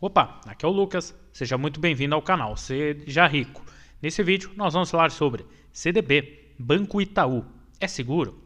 Opa, aqui é o Lucas, seja muito bem-vindo ao canal Seja Rico. Nesse vídeo nós vamos falar sobre CDB, Banco Itaú. É seguro?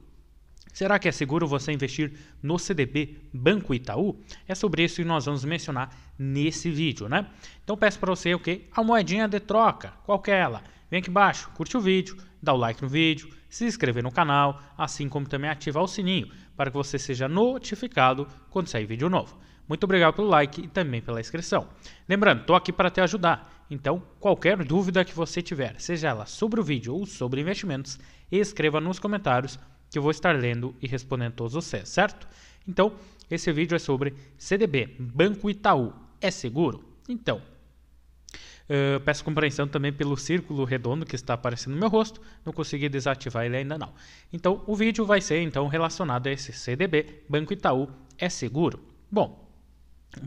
Será que é seguro você investir no CDB Banco Itaú? É sobre isso que nós vamos mencionar nesse vídeo, né? Então peço para você o okay, que? A moedinha de troca, qual que é ela? Vem aqui embaixo, curte o vídeo, dá o like no vídeo, se inscrever no canal, assim como também ativar o sininho para que você seja notificado quando sair vídeo novo. Muito obrigado pelo like e também pela inscrição. Lembrando, estou aqui para te ajudar. Então, qualquer dúvida que você tiver, seja ela sobre o vídeo ou sobre investimentos, escreva nos comentários que eu vou estar lendo e respondendo todos vocês, certo? Então, esse vídeo é sobre CDB, Banco Itaú. É seguro? Então, Uh, peço compreensão também pelo círculo redondo que está aparecendo no meu rosto, não consegui desativar ele ainda não. Então o vídeo vai ser então relacionado a esse CDB, Banco Itaú é seguro? Bom,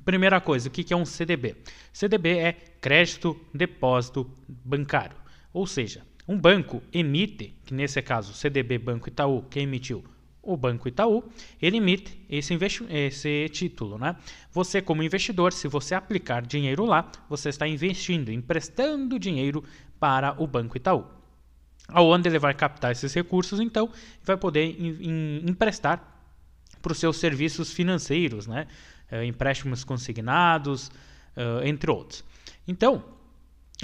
primeira coisa, o que é um CDB? CDB é crédito depósito bancário, ou seja, um banco emite, que nesse caso CDB Banco Itaú, que emitiu o Banco Itaú, ele emite esse, esse, título. Né? Você, como investidor, se você aplicar dinheiro lá, você está investindo, emprestando dinheiro para o Banco Itaú. Aonde ele vai captar esses recursos, então, vai poder emprestar para os seus serviços financeiros, né? Eh, empréstimos consignados, eh, entre outros. Então,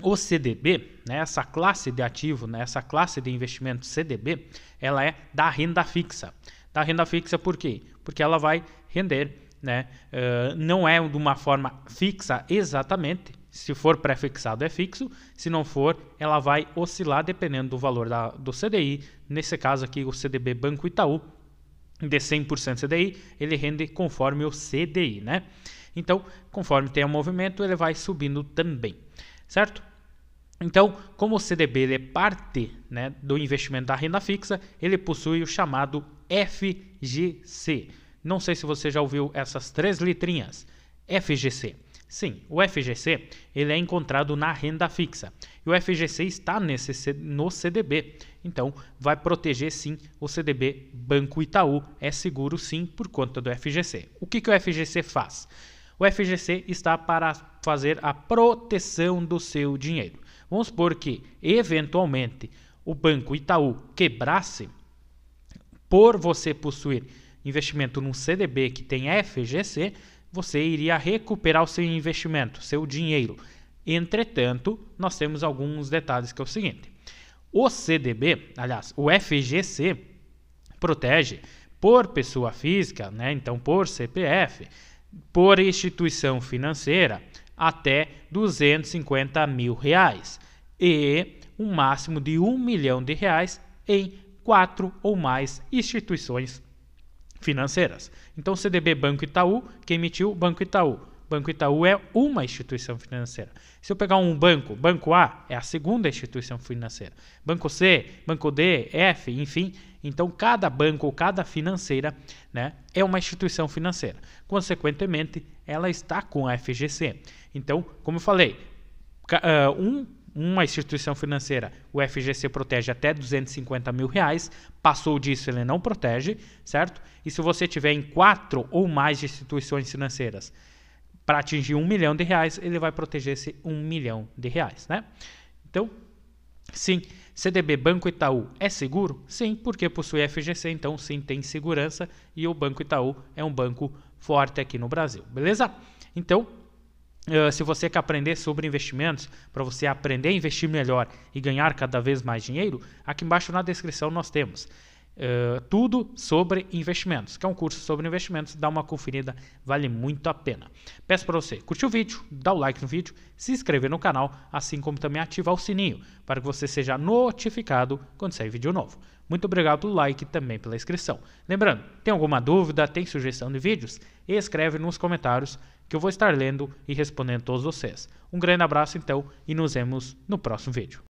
o CDB, né, essa classe de ativo, né, essa classe de investimento CDB, ela é da renda fixa. Da renda fixa por quê? Porque ela vai render, né, uh, não é de uma forma fixa exatamente, se for pré-fixado é fixo, se não for, ela vai oscilar dependendo do valor da, do CDI, nesse caso aqui o CDB Banco Itaú, de 100% CDI, ele rende conforme o CDI, né? Então, conforme tem o movimento, ele vai subindo também, certo? Então, como o CDB é parte né, do investimento da renda fixa, ele possui o chamado FGC. Não sei se você já ouviu essas três letrinhas. FGC. Sim, o FGC ele é encontrado na renda fixa e o FGC está nesse, no CDB. Então, vai proteger sim o CDB Banco Itaú. É seguro sim por conta do FGC. O que, que o FGC faz? O FGC está para fazer a proteção do seu dinheiro. Vamos supor que, eventualmente, o Banco Itaú quebrasse por você possuir investimento num CDB que tem FGC, você iria recuperar o seu investimento, seu dinheiro. Entretanto, nós temos alguns detalhes que é o seguinte: o CDB, aliás, o FGC, protege por pessoa física, né? então por CPF, por instituição financeira, até 250 mil reais e um máximo de um milhão de reais em quatro ou mais instituições financeiras. Então, CDB Banco Itaú, que emitiu Banco Itaú, Banco Itaú é uma instituição financeira. Se eu pegar um banco, Banco A é a segunda instituição financeira. Banco C, Banco D, F, enfim. Então, cada banco cada financeira né, é uma instituição financeira. Consequentemente, ela está com a FGC. Então, como eu falei, ah, um uma instituição financeira, o FGC protege até 250 mil reais, passou disso ele não protege, certo? E se você tiver em quatro ou mais instituições financeiras, para atingir um milhão de reais, ele vai proteger esse um milhão de reais, né? Então, sim, CDB Banco Itaú é seguro? Sim, porque possui FGC, então sim, tem segurança e o Banco Itaú é um banco forte aqui no Brasil, beleza? Então, Uh, se você quer aprender sobre investimentos, para você aprender a investir melhor e ganhar cada vez mais dinheiro, aqui embaixo na descrição nós temos eh, tudo sobre investimentos, que é um curso sobre investimentos, dá uma conferida, vale muito a pena. Peço para você curtir o vídeo, dar o like no vídeo, se inscrever no canal, assim como também ativar o sininho para que você seja notificado quando sair vídeo novo. Muito obrigado pelo like e também pela inscrição. Lembrando, tem alguma dúvida, tem sugestão de vídeos? Escreve nos comentários que eu vou estar lendo e respondendo todos vocês. Um grande abraço então e nos vemos no próximo vídeo.